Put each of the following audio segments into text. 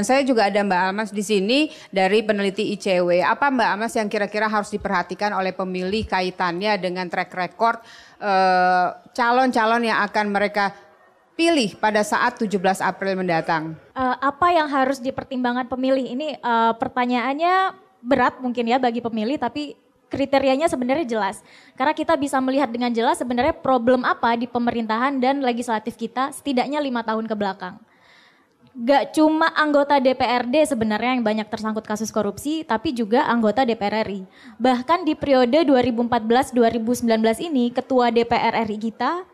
Dan saya juga ada Mbak Almas di sini dari peneliti ICW. Apa Mbak Almas yang kira-kira harus diperhatikan oleh pemilih kaitannya dengan track record eh, calon-calon eh, yang akan mereka pilih pada saat 17 April mendatang? Uh, apa yang harus dipertimbangkan pemilih? Ini uh, pertanyaannya berat mungkin ya bagi pemilih, tapi kriterianya sebenarnya jelas. Karena kita bisa melihat dengan jelas sebenarnya problem apa di pemerintahan dan legislatif kita setidaknya lima tahun ke belakang gak cuma anggota DPRD sebenarnya yang banyak tersangkut kasus korupsi, tapi juga anggota DPR RI. Bahkan di periode 2014-2019 ini, Ketua DPR RI kita,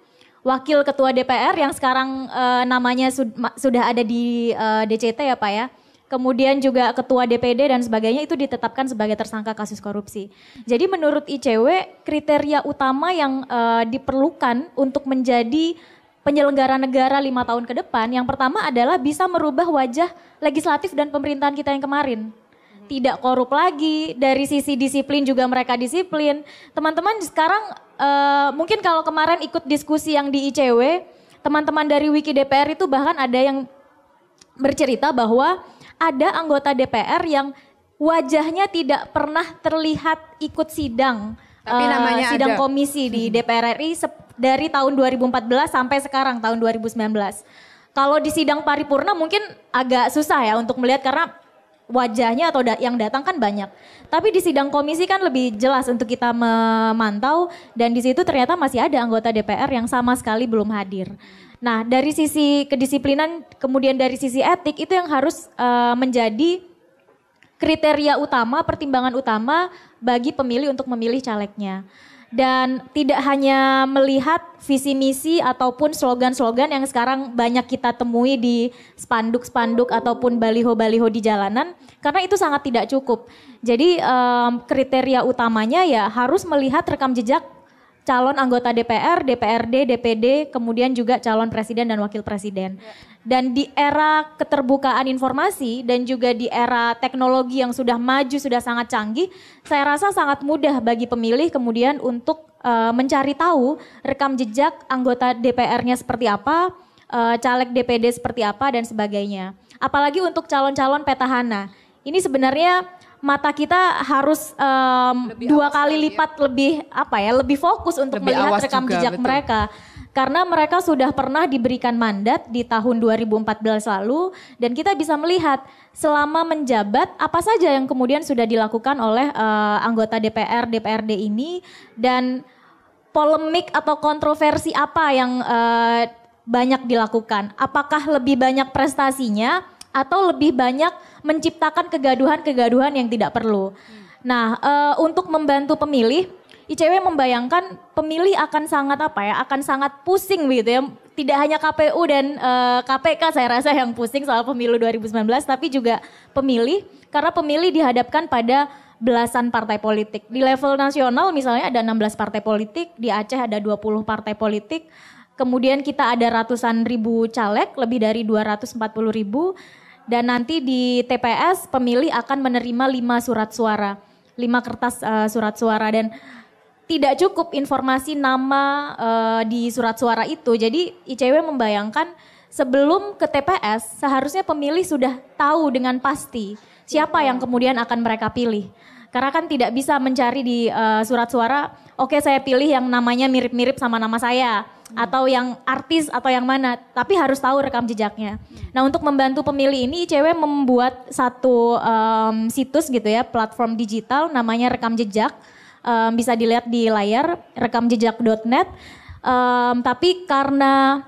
Wakil Ketua DPR yang sekarang uh, namanya sud sudah ada di uh, eh, DCT ya Pak ya, kemudian juga ketua DPD dan sebagainya itu ditetapkan sebagai tersangka kasus korupsi. Jadi menurut ICW kriteria utama yang uh, diperlukan untuk menjadi penyelenggara negara lima tahun ke depan, yang pertama adalah bisa merubah wajah legislatif dan pemerintahan kita yang kemarin. Tidak korup lagi, dari sisi disiplin juga mereka disiplin. Teman-teman sekarang uh, mungkin kalau kemarin ikut diskusi yang di ICW, teman-teman dari Wiki DPR itu bahkan ada yang bercerita bahwa ada anggota DPR yang wajahnya tidak pernah terlihat ikut sidang tapi eh, namanya uh, sidang ada. komisi di DPR RI dari tahun 2014 sampai sekarang tahun 2019. Kalau di sidang paripurna mungkin agak susah ya untuk melihat karena wajahnya atau da yang datang kan banyak. Tapi di sidang komisi kan lebih jelas untuk kita memantau dan di situ ternyata masih ada anggota DPR yang sama sekali belum hadir. Nah, dari sisi kedisiplinan kemudian dari sisi etik itu yang harus uh, menjadi kriteria utama, pertimbangan utama bagi pemilih untuk memilih calegnya dan tidak hanya melihat visi misi ataupun slogan-slogan yang sekarang banyak kita temui di spanduk-spanduk ataupun baliho-baliho di jalanan karena itu sangat tidak cukup. Jadi um, kriteria utamanya ya harus melihat rekam jejak calon anggota DPR, DPRD, DPD, kemudian juga calon presiden dan wakil presiden dan di era keterbukaan informasi dan juga di era teknologi yang sudah maju sudah sangat canggih, saya rasa sangat mudah bagi pemilih kemudian untuk uh, mencari tahu rekam jejak anggota DPR-nya seperti apa, uh, caleg DPD seperti apa dan sebagainya. Apalagi untuk calon-calon petahana. Ini sebenarnya mata kita harus um, dua kali ya. lipat ya. lebih apa ya, lebih fokus untuk lebih melihat rekam juga, jejak betul. mereka karena mereka sudah pernah diberikan mandat di tahun 2014 lalu dan kita bisa melihat selama menjabat apa saja yang kemudian sudah dilakukan oleh uh, anggota DPR DPRD ini dan polemik atau kontroversi apa yang uh, banyak dilakukan? Apakah lebih banyak prestasinya atau lebih banyak menciptakan kegaduhan-kegaduhan yang tidak perlu? Nah, uh, untuk membantu pemilih ICW membayangkan pemilih akan sangat apa ya, akan sangat pusing gitu ya. Tidak hanya KPU dan uh, eh, KPK saya rasa yang pusing soal pemilu 2019, tapi juga pemilih karena pemilih dihadapkan pada belasan partai politik. Di level nasional misalnya ada 16 partai politik, di Aceh ada 20 partai politik. Kemudian kita ada ratusan ribu caleg, lebih dari 240 ribu. Dan nanti di TPS pemilih akan menerima lima surat suara, lima kertas uh, surat suara dan tidak cukup informasi nama uh, di surat suara itu. Jadi ICW membayangkan sebelum ke TPS seharusnya pemilih sudah tahu dengan pasti siapa yang kemudian akan mereka pilih. Karena kan tidak bisa mencari di uh, surat suara, oke okay, saya pilih yang namanya mirip-mirip sama nama saya hmm. atau yang artis atau yang mana, tapi harus tahu rekam jejaknya. Hmm. Nah, untuk membantu pemilih ini ICW membuat satu um, situs gitu ya, platform digital namanya rekam jejak. Hmm um, bisa dilihat di layar rekamjejak.net. Um, tapi karena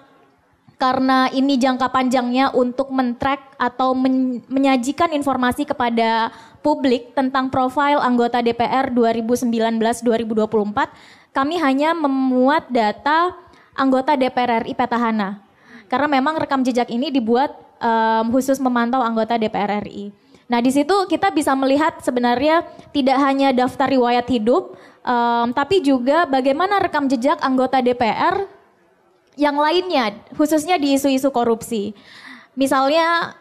karena ini jangka panjangnya untuk mentrack atau men menyajikan informasi kepada publik tentang profil anggota DPR 2019-2024, kami hanya memuat data anggota DPR RI petahana. Karena memang rekam jejak ini dibuat um, khusus memantau anggota DPR RI. Nah di situ kita bisa melihat sebenarnya tidak hanya daftar riwayat hidup, um, tapi juga bagaimana rekam jejak anggota DPR yang lainnya, khususnya di isu-isu korupsi. Misalnya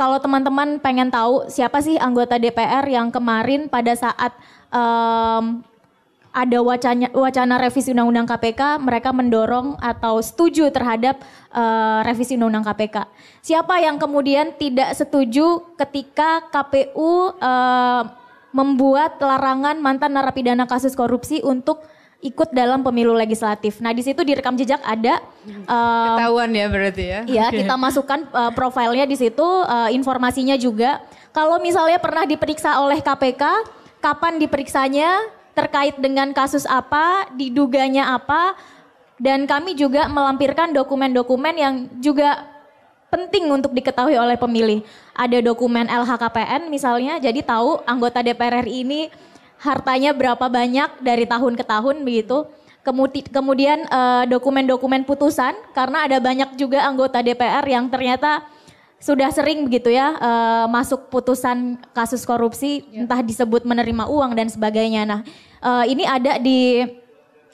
kalau teman-teman pengen tahu siapa sih anggota DPR yang kemarin pada saat um, ada wacana wacana revisi undang-undang KPK, mereka mendorong atau setuju terhadap uh, revisi undang-undang KPK. Siapa yang kemudian tidak setuju ketika KPU uh, eh, membuat larangan mantan narapidana kasus korupsi untuk ikut dalam pemilu legislatif. Nah, di situ direkam jejak ada uh, ketahuan ya berarti ya. Iya, kita masukkan uh, profilnya di situ, uh, informasinya juga. Kalau misalnya pernah diperiksa oleh KPK, kapan diperiksanya, terkait dengan kasus apa, diduganya apa, dan kami juga melampirkan dokumen-dokumen yang juga penting untuk diketahui oleh pemilih. Ada dokumen LHKPN misalnya, jadi tahu anggota DPR RI ini hartanya berapa banyak dari tahun ke tahun begitu. kemudian eh, dokumen-dokumen putusan karena ada banyak juga anggota DPR yang ternyata sudah sering begitu ya uh, masuk putusan kasus korupsi yeah. entah disebut menerima uang dan sebagainya. Nah, uh, ini ada di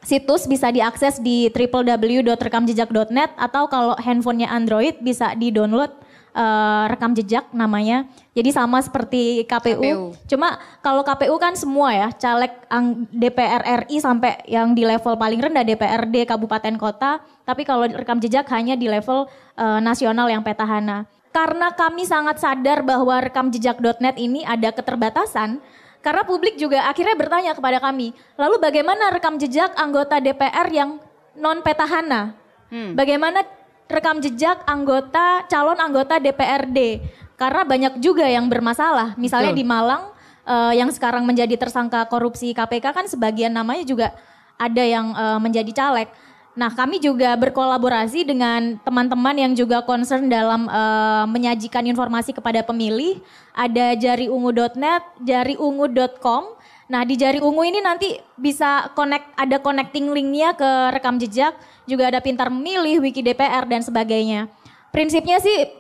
situs bisa diakses di www.rekamjejak.net atau kalau handphonenya Android bisa di-download uh, rekam jejak namanya. Jadi sama seperti KPU. KPU. Cuma kalau KPU kan semua ya, caleg ang DPR RI sampai yang di level paling rendah DPRD kabupaten kota, tapi kalau rekam jejak hanya di level uh, nasional yang petahana karena kami sangat sadar bahwa rekam jejak.net ini ada keterbatasan, karena publik juga akhirnya bertanya kepada kami, lalu bagaimana rekam jejak anggota DPR yang non petahana? Hmm. Bagaimana rekam jejak anggota calon anggota DPRD? Karena banyak juga yang bermasalah, misalnya Betul. di Malang uh, yang sekarang menjadi tersangka korupsi KPK kan sebagian namanya juga ada yang uh, menjadi caleg. Nah, kami juga berkolaborasi dengan teman-teman yang juga concern dalam uh, menyajikan informasi kepada pemilih. Ada jariungu.net, jariungu.com. Nah, di jariungu ini nanti bisa connect ada connecting linknya ke rekam jejak, juga ada pintar memilih, wiki DPR dan sebagainya. Prinsipnya sih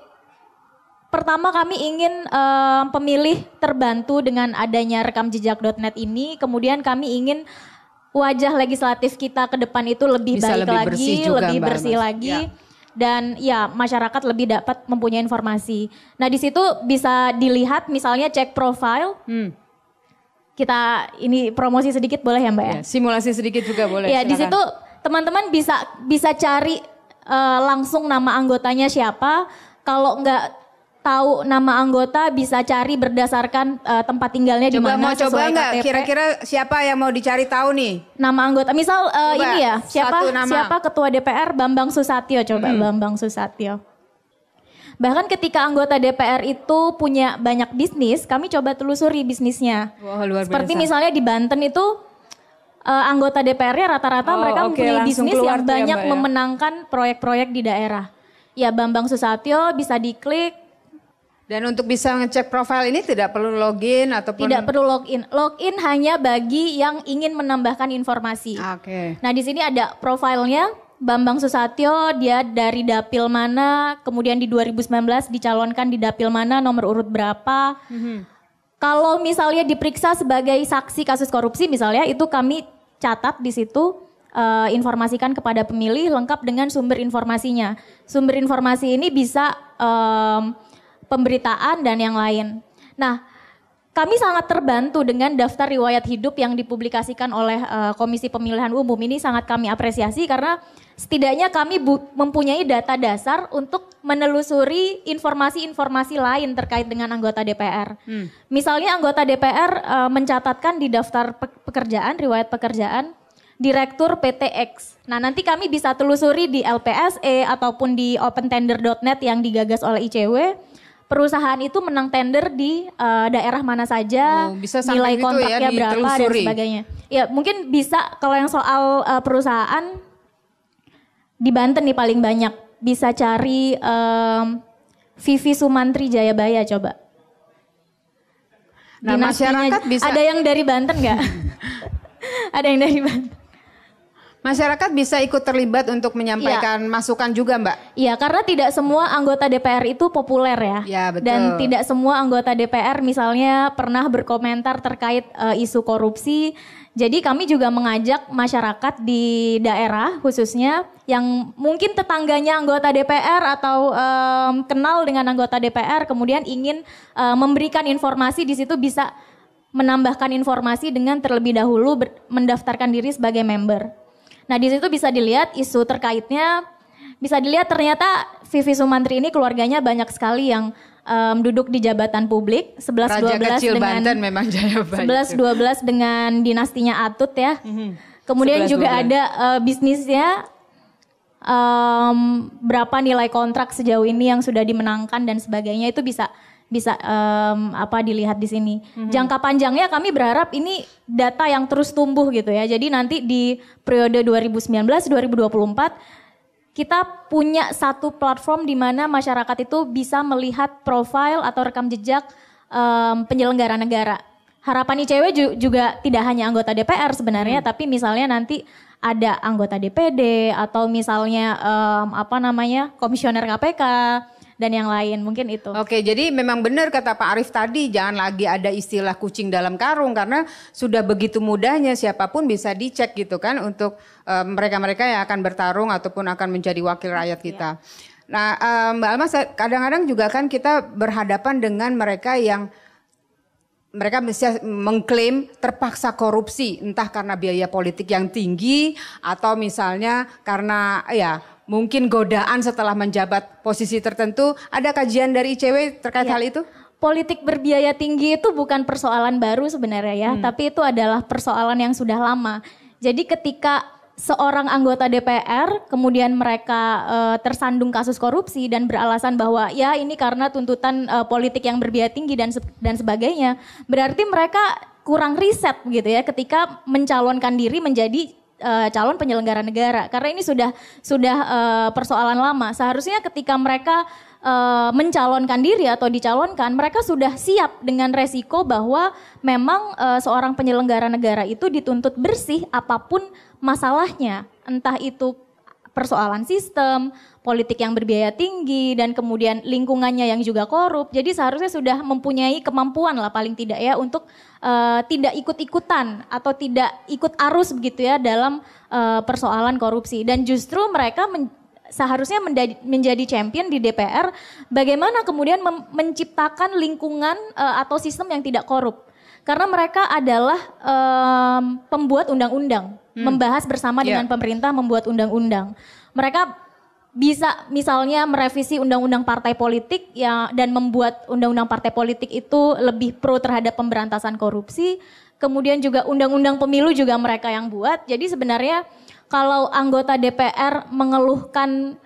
pertama kami ingin uh, pemilih terbantu dengan adanya rekam jejak.net ini, kemudian kami ingin wajah legislatif kita ke depan itu lebih Bisa baik lebih lagi, bersih juga, lebih bersih Mbak lagi. Ya dan ya masyarakat lebih dapat mempunyai informasi. Nah di situ bisa dilihat misalnya cek profil Hmm. Kita ini promosi sedikit boleh ya Mbak ya? ya simulasi sedikit juga boleh. ya di situ teman-teman bisa bisa cari uh, langsung nama anggotanya siapa. Kalau nggak tahu nama anggota bisa cari berdasarkan uh, tempat tinggalnya di mana. Mau coba nggak? Kira-kira siapa yang mau dicari tahu nih? Nama anggota, misal uh, ini ya, siapa siapa ketua DPR Bambang Susatyo coba hmm. Bambang Susatyo. Bahkan ketika anggota DPR itu punya banyak bisnis, kami coba telusuri bisnisnya. luar biasa. Seperti misalnya di Banten itu uh, anggota DPR-nya rata-rata oh, mereka okay, mempunyai bisnis yang ya, banyak ya. memenangkan proyek-proyek di daerah. Ya Bambang Susatyo bisa diklik dan untuk bisa ngecek profil ini tidak perlu login atau tidak perlu login. Login hanya bagi yang ingin menambahkan informasi. Oke. Okay. Nah, di sini ada profilnya Bambang Susatyo, dia dari dapil mana, kemudian di 2019 dicalonkan di dapil mana, nomor urut berapa. Mm -hmm. Kalau misalnya diperiksa sebagai saksi kasus korupsi misalnya, itu kami catat di situ uh, informasikan kepada pemilih lengkap dengan sumber informasinya. Sumber informasi ini bisa um, pemberitaan dan yang lain. Nah, kami sangat terbantu dengan daftar riwayat hidup yang dipublikasikan oleh uh, Komisi Pemilihan Umum. Ini sangat kami apresiasi karena setidaknya kami mempunyai data dasar untuk menelusuri informasi-informasi lain terkait dengan anggota DPR. Hmm. Misalnya anggota DPR uh, eh, mencatatkan di daftar pe pekerjaan, riwayat pekerjaan, Direktur PTX. Nah nanti kami bisa telusuri di LPSE ataupun di opentender.net yang digagas oleh ICW perusahaan itu menang tender di uh, daerah mana saja, oh, bisa nilai kontraknya gitu ya, berapa dan sebagainya. Ya mungkin bisa kalau yang soal uh, perusahaan di Banten nih paling banyak bisa cari um, Vivi Sumantri Jayabaya coba. Nah masyarakat bisa ada yang dari Banten nggak? ada yang dari Banten. Masyarakat bisa ikut terlibat untuk menyampaikan ya. masukan juga, Mbak. Iya, karena tidak semua anggota DPR itu populer ya. Iya, betul. Dan tidak semua anggota DPR misalnya pernah berkomentar terkait uh, isu korupsi. Jadi kami juga mengajak masyarakat di daerah khususnya yang mungkin tetangganya anggota DPR atau um, kenal dengan anggota DPR kemudian ingin uh, memberikan informasi di situ bisa menambahkan informasi dengan terlebih dahulu mendaftarkan diri sebagai member. Nah di situ bisa dilihat isu terkaitnya, bisa dilihat ternyata Vivi Sumantri ini keluarganya banyak sekali yang um, duduk di jabatan publik 11 Raja 12 dengan dengan dinastinya Atut ya. Mhm. Kemudian 11, juga ada uh, bisnisnya um, berapa nilai kontrak sejauh ini yang sudah dimenangkan dan sebagainya itu bisa bisa um, apa dilihat di sini. Mm-hmm. Jangka panjangnya kami berharap ini data yang terus tumbuh gitu ya. Jadi nanti di periode 2019-2024 kita punya satu platform di mana masyarakat itu bisa melihat profil atau rekam jejak um, penyelenggara negara. Harapan ICW juga tidak hanya anggota DPR sebenarnya, hmm. tapi misalnya nanti ada anggota DPD atau misalnya um, apa namanya komisioner KPK dan yang lain mungkin itu. Oke, jadi memang benar kata Pak Arif tadi jangan lagi ada istilah kucing dalam karung karena sudah begitu mudahnya siapapun bisa dicek gitu kan untuk mereka eh, mereka-mereka yang akan bertarung ataupun akan menjadi wakil rakyat iya. kita. Iya. Nah, um, Mbak Alma kadang-kadang juga kan kita berhadapan dengan mereka yang mereka bisa mengklaim terpaksa korupsi entah karena biaya politik yang tinggi atau misalnya karena ya mungkin godaan setelah menjabat posisi tertentu. Ada kajian dari ICW terkait ya. hal itu? Politik berbiaya tinggi itu bukan persoalan baru sebenarnya ya, hmm. tapi itu adalah persoalan yang sudah lama. Jadi ketika seorang anggota DPR kemudian mereka uh, tersandung kasus korupsi dan beralasan bahwa ya ini karena tuntutan uh, politik yang berbiaya tinggi dan dan sebagainya berarti mereka kurang riset gitu ya ketika mencalonkan diri menjadi uh, calon penyelenggara negara karena ini sudah sudah uh, persoalan lama. Seharusnya ketika mereka uh, mencalonkan diri atau dicalonkan, mereka sudah siap dengan resiko bahwa memang uh, seorang penyelenggara negara itu dituntut bersih apapun masalahnya, entah itu persoalan sistem, politik yang berbiaya tinggi, dan kemudian lingkungannya yang juga korup. Jadi seharusnya sudah mempunyai kemampuan lah paling tidak ya untuk uh, tidak ikut-ikutan atau tidak ikut arus begitu ya dalam uh, persoalan korupsi. Dan justru mereka men seharusnya menjadi champion di DPR bagaimana kemudian menciptakan lingkungan uh, atau sistem yang tidak korup karena mereka adalah um, pembuat undang-undang, hmm. membahas bersama yeah. dengan pemerintah membuat undang-undang. Mereka bisa misalnya merevisi undang-undang partai politik ya dan membuat undang-undang partai politik itu lebih pro terhadap pemberantasan korupsi. Kemudian juga undang-undang pemilu juga mereka yang buat. Jadi sebenarnya kalau anggota DPR mengeluhkan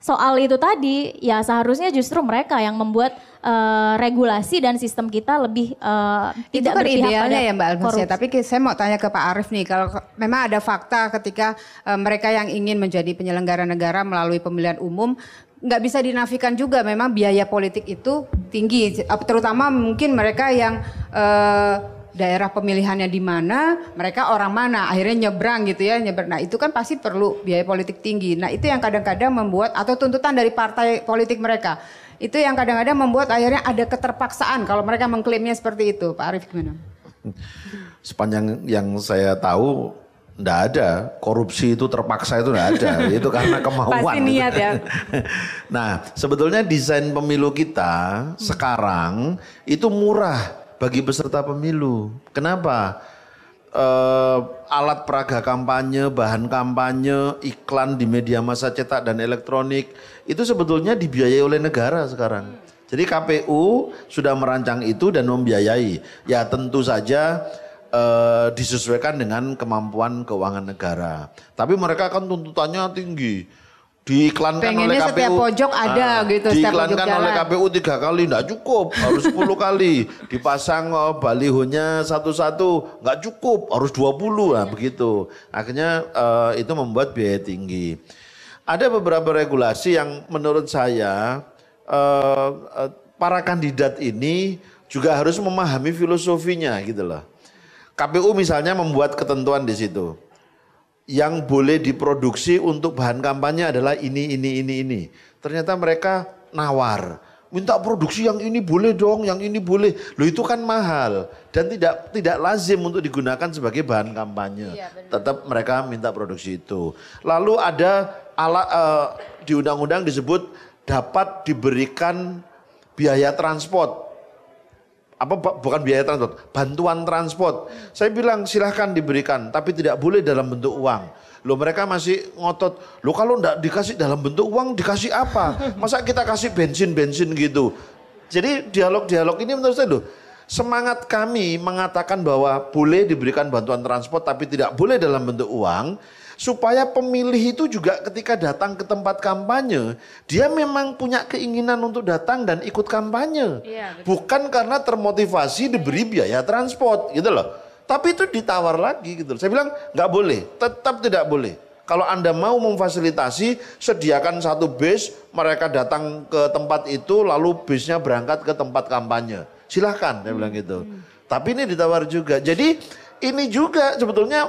soal itu tadi ya seharusnya justru mereka yang membuat uh, regulasi dan sistem kita lebih uh, itu tidak kan idealnya ya Mbak Alfonsia. Tapi saya mau tanya ke Pak Arief nih, kalau memang ada fakta ketika uh, mereka yang ingin menjadi penyelenggara negara melalui pemilihan umum nggak bisa dinafikan juga memang biaya politik itu tinggi, terutama mungkin mereka yang uh, daerah pemilihannya di mana, mereka orang mana, akhirnya nyebrang gitu ya, nyebrang. Nah, itu kan pasti perlu biaya politik tinggi. Nah, itu yang kadang-kadang membuat atau tuntutan dari partai politik mereka. Itu yang kadang-kadang membuat akhirnya ada keterpaksaan kalau mereka mengklaimnya seperti itu, Pak Arief gimana? Sepanjang yang saya tahu tidak ada korupsi itu terpaksa itu tidak ada. itu karena kemauan. Pasti gitu. niat ya. nah, sebetulnya desain pemilu kita sekarang itu murah bagi peserta pemilu. Kenapa? Uh, alat peraga kampanye, bahan kampanye, iklan di media massa cetak dan elektronik itu sebetulnya dibiayai oleh negara sekarang. Jadi KPU sudah merancang itu dan membiayai. Ya tentu saja uh, disesuaikan dengan kemampuan keuangan negara. Tapi mereka kan tuntutannya tinggi diiklankan Pengennya oleh KPU. setiap pojok nah, ada nah, gitu. Diiklankan oleh KPU tiga kali tidak cukup, harus sepuluh kali. Dipasang oh, balihonya satu-satu nggak cukup, harus 20 puluh nah, iya. begitu. Akhirnya uh, itu membuat biaya tinggi. Ada beberapa regulasi yang menurut saya uh, uh, para kandidat ini juga harus memahami filosofinya gitu loh. KPU misalnya membuat ketentuan di situ yang boleh diproduksi untuk bahan kampanye adalah ini, ini, ini, ini. Ternyata mereka nawar. Minta produksi yang ini boleh dong, yang ini boleh. Loh itu kan mahal dan tidak tidak lazim untuk digunakan sebagai bahan kampanye. Iya, Tetap mereka minta produksi itu. Lalu ada ala uh, di undang-undang disebut dapat diberikan biaya transport apa bukan biaya transport, bantuan transport. Saya bilang silahkan diberikan, tapi tidak boleh dalam bentuk uang. Loh mereka masih ngotot, lo kalau enggak dikasih dalam bentuk uang dikasih apa? Masa kita kasih bensin-bensin gitu? Jadi dialog-dialog ini menurut saya loh, semangat kami mengatakan bahwa boleh diberikan bantuan transport tapi tidak boleh dalam bentuk uang supaya pemilih itu juga ketika datang ke tempat kampanye, dia memang punya keinginan untuk datang dan ikut kampanye. Ya, Bukan karena termotivasi diberi biaya transport gitu loh. Tapi itu ditawar lagi gitu loh. Saya bilang nggak boleh, tetap tidak boleh. Kalau Anda mau memfasilitasi, sediakan satu bis, mereka datang ke tempat itu, lalu bisnya berangkat ke tempat kampanye. Silahkan, saya bilang gitu. Hmm. Tapi ini ditawar juga. Jadi ini juga sebetulnya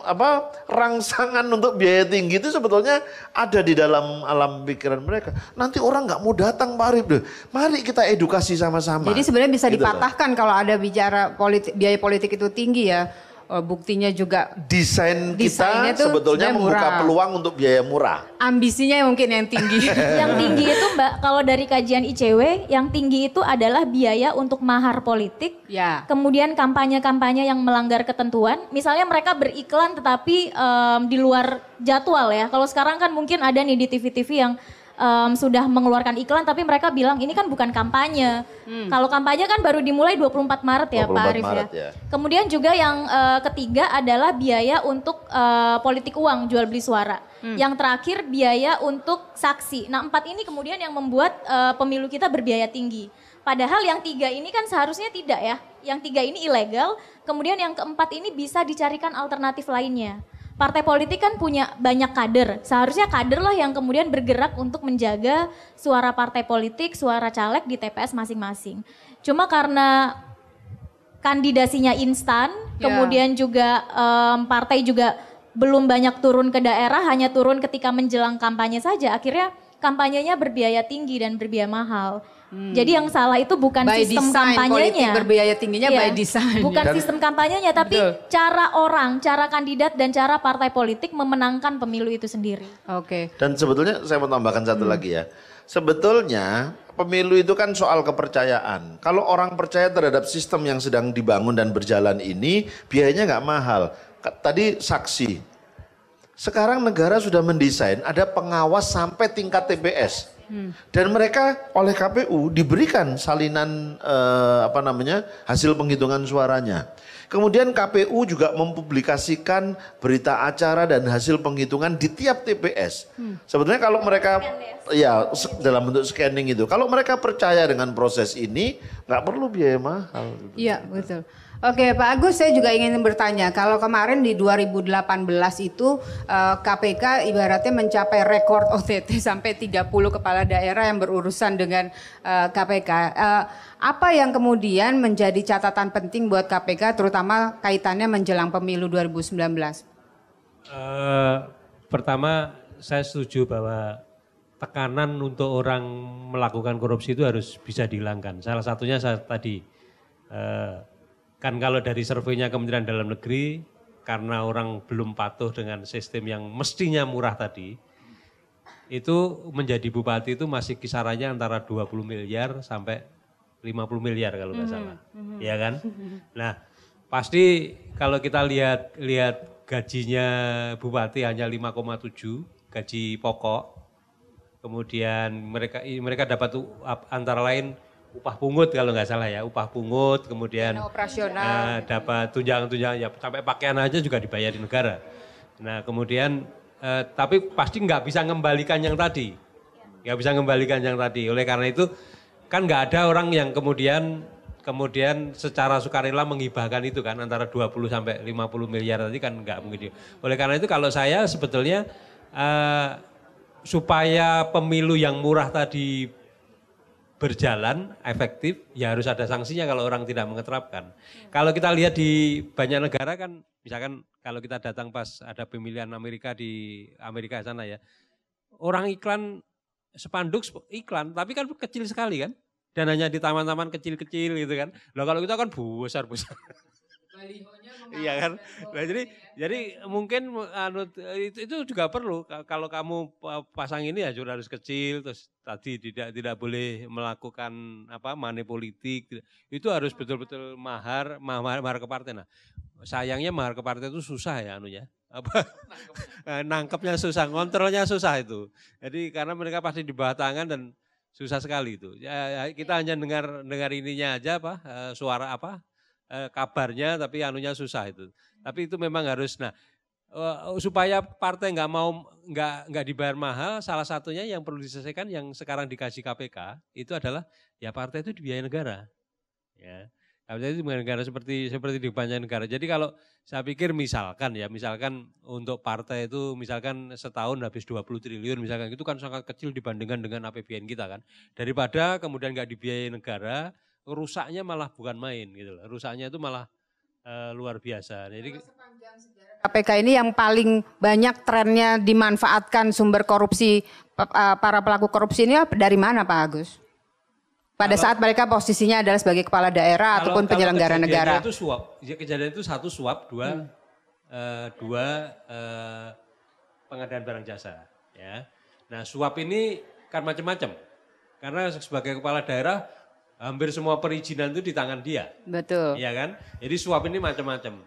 apa rangsangan untuk biaya tinggi itu sebetulnya ada di dalam alam pikiran mereka. Nanti orang nggak mau datang Pak Arif. Deh. Mari kita edukasi sama-sama. Jadi sebenarnya bisa gitu dipatahkan loh. kalau ada bicara politik, biaya politik itu tinggi ya. Oh, buktinya juga desain kita sebetulnya membuka murah. peluang untuk biaya murah. Ambisinya mungkin yang tinggi. yang tinggi itu Mbak, kalau dari kajian ICW, yang tinggi itu adalah biaya untuk mahar politik. Ya. Kemudian kampanye-kampanye yang melanggar ketentuan. Misalnya mereka beriklan tetapi um, di luar jadwal ya. Kalau sekarang kan mungkin ada nih di TV-TV yang um, sudah mengeluarkan iklan tapi mereka bilang ini kan bukan kampanye. Hmm. Kalau kampanye kan baru dimulai 24 Maret ya 24 Pak Arif ya. ya. Kemudian juga yang uh, ketiga adalah biaya untuk uh, politik uang jual beli suara. Hmm. Yang terakhir biaya untuk saksi. Nah, empat ini kemudian yang membuat uh, pemilu kita berbiaya tinggi. Padahal yang tiga ini kan seharusnya tidak ya. Yang tiga ini ilegal, kemudian yang keempat ini bisa dicarikan alternatif lainnya partai politik kan punya banyak kader. Seharusnya kader lah yang kemudian bergerak untuk menjaga suara partai politik, suara caleg di TPS masing-masing. Cuma karena kandidasinya instan, yeah. kemudian juga um, partai juga belum banyak turun ke daerah, hanya turun ketika menjelang kampanye saja. Akhirnya kampanyenya berbiaya tinggi dan berbiaya mahal. Hmm. Jadi yang salah itu bukan by sistem design, kampanyenya. berbiaya tingginya yeah. by design. Bukan dan, sistem kampanyenya tapi betul. cara orang, cara kandidat dan cara partai politik memenangkan pemilu itu sendiri. Oke. Okay. Dan sebetulnya saya mau tambahkan satu hmm. lagi ya. Sebetulnya pemilu itu kan soal kepercayaan. Kalau orang percaya terhadap sistem yang sedang dibangun dan berjalan ini, biayanya nggak mahal. Tadi saksi. Sekarang negara sudah mendesain ada pengawas sampai tingkat TPS Hmm. Dan mereka oleh KPU diberikan salinan eh, apa namanya hasil penghitungan suaranya. Kemudian KPU juga mempublikasikan berita acara dan hasil penghitungan di tiap TPS. Hmm. Sebenarnya kalau mereka ya, ya dalam bentuk scanning itu, kalau mereka percaya dengan proses ini, nggak perlu biaya mahal. Iya betul. Oke Pak Agus, saya juga ingin bertanya, kalau kemarin di 2018 itu KPK eh, ibaratnya mencapai rekor OTT sampai 30 kepala daerah yang berurusan dengan KPK. Eh, eh, apa yang kemudian menjadi catatan penting buat KPK terutama kaitannya menjelang pemilu 2019? Uh, pertama, saya setuju bahwa tekanan untuk orang melakukan korupsi itu harus bisa dihilangkan. Salah satunya saya tadi... Uh, Kan kalau dari surveinya Kementerian Dalam Negeri, karena orang belum patuh dengan sistem yang mestinya murah tadi, itu menjadi bupati itu masih kisarannya antara 20 miliar sampai 50 miliar kalau nggak hmm, salah. Mm -hmm. Ya kan? Nah, pasti kalau kita lihat lihat gajinya bupati hanya 5,7 gaji pokok. Kemudian mereka mereka dapat antara lain upah pungut kalau nggak salah ya, upah pungut, kemudian Dana operasional, uh, dapat tunjangan-tunjangan, ya sampai pakaian aja juga dibayar di negara. Nah kemudian, uh, tapi pasti nggak bisa mengembalikan yang tadi, nggak bisa mengembalikan yang tadi. Oleh karena itu, kan nggak ada orang yang kemudian kemudian secara sukarela menghibahkan itu kan antara 20 sampai 50 miliar tadi kan nggak mungkin. Oleh karena itu kalau saya sebetulnya uh, supaya pemilu yang murah tadi berjalan efektif ya harus ada sanksinya kalau orang tidak mengeterapkan. Ya. Kalau kita lihat di banyak negara kan misalkan kalau kita datang pas ada pemilihan Amerika di Amerika sana ya. Orang iklan sepanduk iklan tapi kan kecil sekali kan dan hanya di taman-taman kecil-kecil gitu kan. Loh kalau kita kan besar-besar iya kan nah jadi ya. jadi mungkin anu, itu, itu juga perlu kalau kamu pasang ini ya sudah harus kecil terus tadi tidak tidak boleh melakukan apa money politik itu harus iya. betul-betul mahar mahar, mahar ke partai nah sayangnya mahar ke partai itu susah ya anunya apa eh, nangkepnya susah kontrolnya susah itu jadi karena mereka pasti di bawah tangan dan susah sekali itu ya, ya kita iya. hanya dengar dengar ininya aja apa eh, suara apa eh, kabarnya tapi anunya susah itu. Tapi itu memang harus nah eh, supaya partai nggak mau nggak nggak dibayar mahal salah satunya yang perlu diselesaikan yang sekarang dikasih KPK itu adalah ya partai itu dibiayai negara ya KPK itu dibiayai negara seperti seperti di banyak negara jadi kalau saya pikir misalkan ya misalkan untuk partai itu misalkan setahun habis 20 triliun misalkan itu kan sangat kecil dibandingkan dengan APBN kita kan daripada kemudian nggak dibiayai negara rusaknya malah bukan main gitu loh. Rusaknya itu malah uh, luar biasa. Jadi nah, KPK ini yang paling banyak trennya dimanfaatkan sumber korupsi para pelaku korupsi ini dari mana Pak Agus? Pada kalau, saat mereka posisinya adalah sebagai kepala daerah kalau, ataupun penyelenggara kalau negara. Itu suap. Ya kejadian itu satu suap, dua hmm. uh, dua uh, pengadaan barang jasa, ya. Nah, suap ini kan macam-macam. Karena sebagai kepala daerah hampir semua perizinan itu di tangan dia. Betul. Iya kan? Jadi suap ini macam-macam.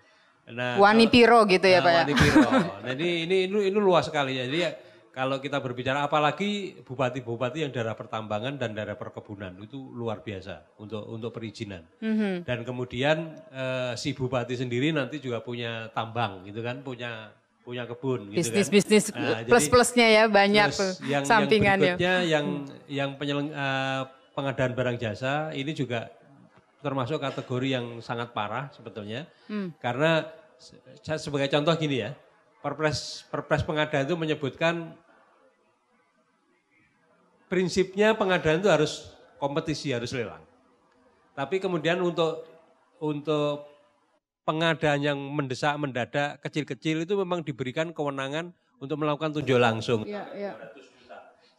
Nah, wani piro gitu ya nah, Pak ya. Wani piro. nah, ini, ini ini luas sekali. ya. Jadi ya, kalau kita berbicara apalagi bupati-bupati yang daerah pertambangan dan daerah perkebunan itu luar biasa untuk untuk perizinan mm-hmm. dan kemudian eh, si bupati sendiri nanti juga punya tambang gitu kan punya punya kebun gitu bisnis kan. bisnis nah, plus plusnya ya banyak plus yang, sampingannya yang yang yang penyeleng, eh, pengadaan barang jasa ini juga termasuk kategori yang sangat parah sebetulnya. Hmm. Karena sebagai contoh gini ya, Perpres Perpres pengadaan itu menyebutkan prinsipnya pengadaan itu harus kompetisi, harus lelang. Tapi kemudian untuk untuk pengadaan yang mendesak mendadak kecil-kecil itu memang diberikan kewenangan untuk melakukan tunjuk langsung. Ya, ya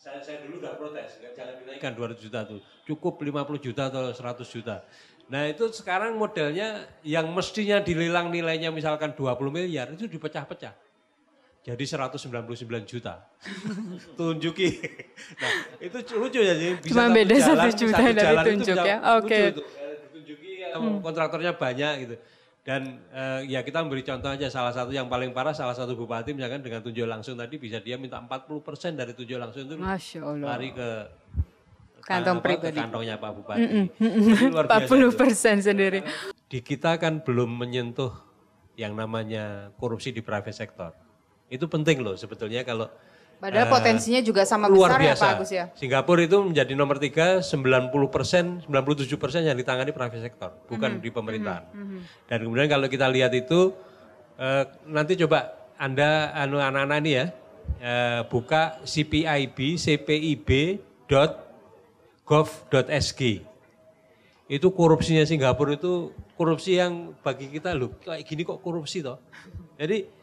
saya, saya dulu sudah protes, nggak jangan dinaikkan 200 juta tuh, cukup 50 juta atau 100 juta. Nah itu sekarang modelnya yang mestinya dililang nilainya misalkan 20 miliar itu dipecah-pecah. Jadi 199 juta. Tunjuki. Nah, itu lucu ya jadi Bisa Cuma beda satu juta dari tunjuk ya. Oke. Okay. Ditunjuki hmm. kontraktornya banyak gitu. Dan uh, ya kita memberi contoh aja salah satu yang paling parah salah satu bupati misalkan dengan tunjuk langsung tadi bisa dia minta 40% dari tunjuk langsung itu Masya Allah. lari ke kantong apa, pribadi. Ke kantongnya Pak Bupati. Mm -mm. 40% persen sendiri. Di kita kan belum menyentuh yang namanya korupsi di private sector. Itu penting loh sebetulnya kalau Padahal uh, potensinya juga sama luar besar ya, biasa. ya Pak Agus ya. Singapura itu menjadi nomor tiga 90 persen, 97 persen yang ditangani private sektor, bukan mm -hmm. di pemerintahan. Mm -hmm. Dan kemudian kalau kita lihat itu, uh, nanti coba Anda, anu, anak-anak ini ya, uh, buka cpib, gov.sg Itu korupsinya Singapura itu korupsi yang bagi kita loh, kayak gini kok korupsi toh. Jadi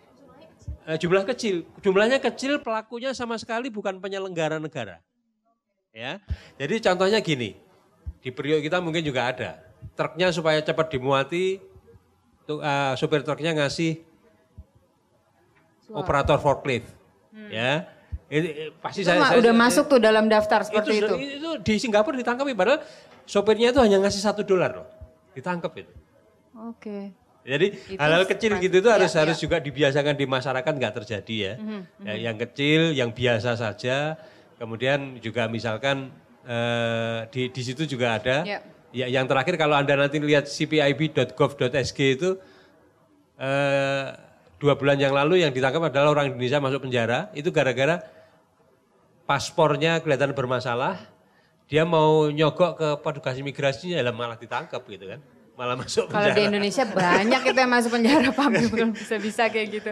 Eh, jumlah kecil, jumlahnya kecil, pelakunya sama sekali bukan penyelenggara negara. Ya, jadi contohnya gini, di Priok kita mungkin juga ada. Truknya supaya cepat dimuati, tuh, eh, uh, supir truknya ngasih Suara. operator forklift. Hmm. Ya, ini, eh, pasti saya, saya udah saya, masuk tuh dalam daftar seperti itu. Itu, itu di Singapura ditangkap, padahal sopirnya itu hanya ngasih satu dolar loh, ditangkap itu. Oke. Okay. Jadi hal-hal kecil gitu itu harus ya, harus ya. juga dibiasakan di masyarakat nggak terjadi ya. Mhm, mhm. ya. Yang kecil, yang biasa saja. Kemudian juga misalkan eh, di di situ juga ada. Ya. ya yang terakhir kalau anda nanti lihat cpib.gov.sg itu eh, dua bulan yang lalu yang ditangkap adalah orang Indonesia masuk penjara itu gara-gara paspornya kelihatan bermasalah dia mau nyogok ke petugas imigrasinya malah ditangkap gitu kan malah masuk penjara. Kalau di Indonesia banyak itu yang masuk penjara Pak belum bisa-bisa kayak gitu.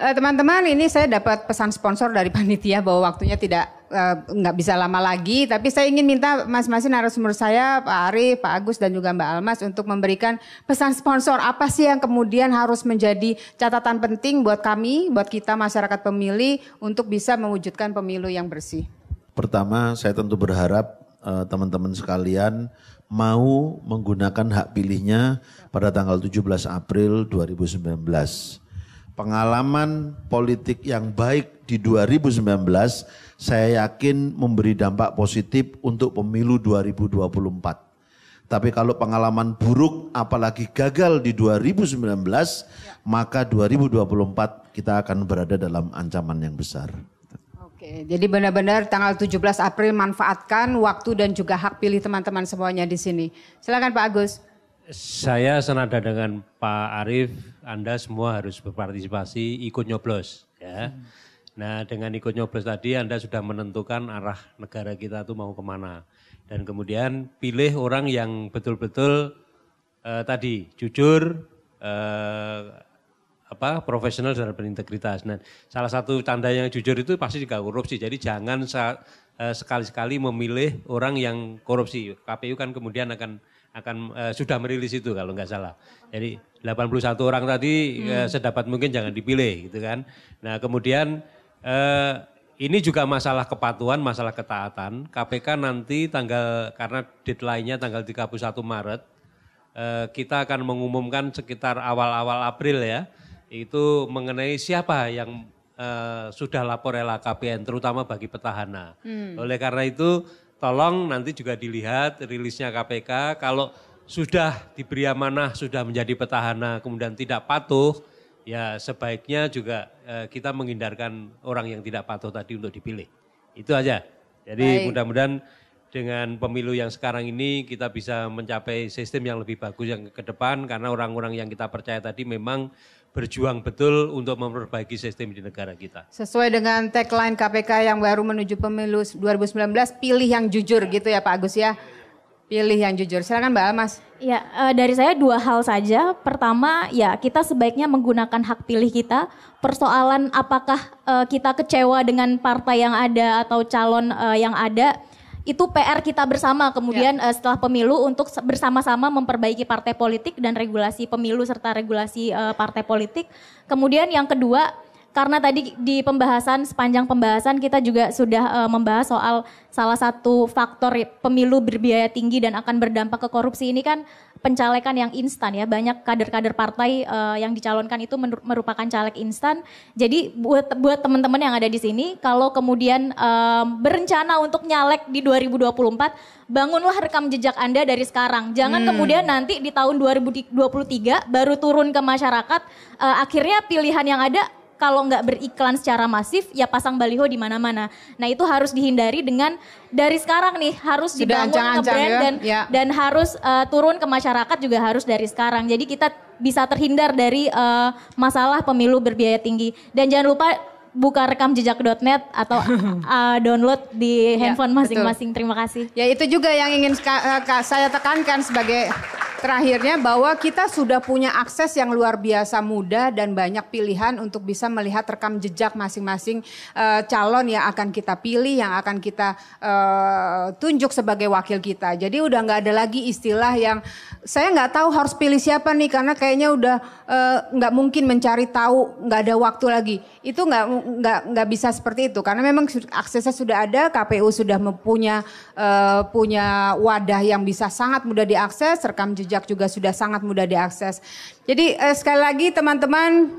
Eh, teman-teman uh, ini saya dapat pesan sponsor dari panitia bahwa waktunya tidak eh, nggak uh, bisa lama lagi tapi saya ingin minta mas-masih narasumber saya Pak Ari, Pak Agus dan juga Mbak Almas untuk memberikan pesan sponsor apa sih yang kemudian harus menjadi catatan penting buat kami, buat kita masyarakat pemilih untuk bisa mewujudkan pemilu yang bersih. Pertama, saya tentu berharap eh, teman-teman uh, sekalian mau menggunakan hak pilihnya pada tanggal 17 April 2019. Pengalaman politik yang baik di 2019 saya yakin memberi dampak positif untuk pemilu 2024. Tapi kalau pengalaman buruk apalagi gagal di 2019 maka 2024 kita akan berada dalam ancaman yang besar. Oke, jadi benar-benar tanggal 17 April manfaatkan waktu dan juga hak pilih teman-teman semuanya di sini. Silakan Pak Agus. Saya senada dengan Pak Arief, Anda semua harus berpartisipasi ikut nyoblos ya. Nah, dengan ikut nyoblos tadi Anda sudah menentukan arah negara kita itu mau kemana. Dan kemudian pilih orang yang betul-betul eh, tadi jujur, eh, apa profesional dan berintegritas. Nah, salah satu tanda yang jujur itu pasti juga korupsi. Jadi jangan eh, sekali-sekali memilih orang yang korupsi. KPU kan kemudian akan akan eh, sudah merilis itu kalau nggak salah. Jadi 81 orang tadi hmm. Eh, sedapat mungkin jangan dipilih gitu kan. Nah, kemudian ini juga masalah kepatuhan, masalah ketaatan. KPK nanti tanggal karena deadline-nya tanggal 31 Maret kita akan mengumumkan sekitar awal-awal April ya itu mengenai siapa yang uh, sudah lapor LHKPN terutama bagi petahana. Hmm. Oleh karena itu tolong nanti juga dilihat rilisnya KPK kalau sudah diberi amanah sudah menjadi petahana kemudian tidak patuh ya sebaiknya juga uh, kita menghindarkan orang yang tidak patuh tadi untuk dipilih. Itu aja. Jadi mudah-mudahan dengan pemilu yang sekarang ini kita bisa mencapai sistem yang lebih bagus yang ke depan karena orang-orang yang kita percaya tadi memang berjuang betul untuk memperbaiki sistem di negara kita. Sesuai dengan tagline KPK yang baru menuju pemilu 2019, pilih yang jujur gitu ya Pak Agus ya. Pilih yang jujur. Silakan Mbak Almas. Ya, eh, dari saya dua hal saja. Pertama, ya kita sebaiknya menggunakan hak pilih kita. Persoalan apakah eh, kita kecewa dengan partai yang ada atau calon eh, yang ada, itu PR kita bersama kemudian ya. uh, setelah pemilu untuk bersama-sama memperbaiki partai politik dan regulasi pemilu serta regulasi uh, partai politik. Kemudian yang kedua karena tadi di pembahasan sepanjang pembahasan kita juga sudah uh, membahas soal salah satu faktor pemilu berbiaya tinggi dan akan berdampak ke korupsi ini kan pencalekan yang instan ya. Banyak kader-kader partai uh, yang dicalonkan itu merupakan caleg instan. Jadi buat buat teman-teman yang ada di sini kalau kemudian um, berencana untuk nyalek di 2024, bangunlah rekam jejak Anda dari sekarang. Jangan hmm. kemudian nanti di tahun 2023 baru turun ke masyarakat uh, akhirnya pilihan yang ada kalau nggak beriklan secara masif ya pasang baliho di mana-mana. Nah itu harus dihindari dengan dari sekarang nih harus dibangun ancang ancang, ya. dan ya. dan harus uh, turun ke masyarakat juga harus dari sekarang. Jadi kita bisa terhindar dari uh, masalah pemilu berbiaya tinggi dan jangan lupa buka rekam jejak.net atau uh, download di ya, handphone masing-masing. Ya, Terima kasih. Ya itu juga yang ingin saya tekankan sebagai Terakhirnya bahwa kita sudah punya akses yang luar biasa mudah dan banyak pilihan untuk bisa melihat rekam jejak masing-masing uh, calon yang akan kita pilih, yang akan kita uh, tunjuk sebagai wakil kita. Jadi udah nggak ada lagi istilah yang saya nggak tahu harus pilih siapa nih karena kayaknya udah eh, nggak uh, mungkin mencari tahu, nggak ada waktu lagi. Itu nggak nggak nggak bisa seperti itu karena memang aksesnya sudah ada, KPU sudah mempunyai punya wadah yang bisa sangat mudah diakses rekam jejak jejak juga sudah sangat mudah diakses. Jadi eh, sekali lagi teman-teman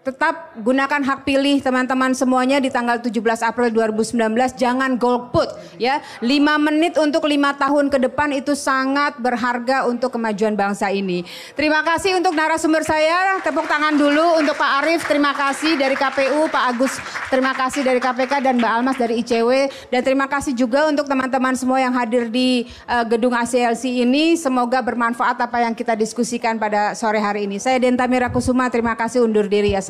tetap gunakan hak pilih teman-teman semuanya di tanggal 17 April 2019 jangan golput ya 5 menit untuk 5 tahun ke depan itu sangat berharga untuk kemajuan bangsa ini terima kasih untuk narasumber saya tepuk tangan dulu untuk Pak Arif terima kasih dari KPU Pak Agus terima kasih dari KPK dan Mbak Almas dari ICW dan terima kasih juga untuk teman-teman semua yang hadir di uh, gedung ACLC ini semoga bermanfaat apa yang kita diskusikan pada sore hari ini saya Denta Mirakusuma terima kasih undur diri ya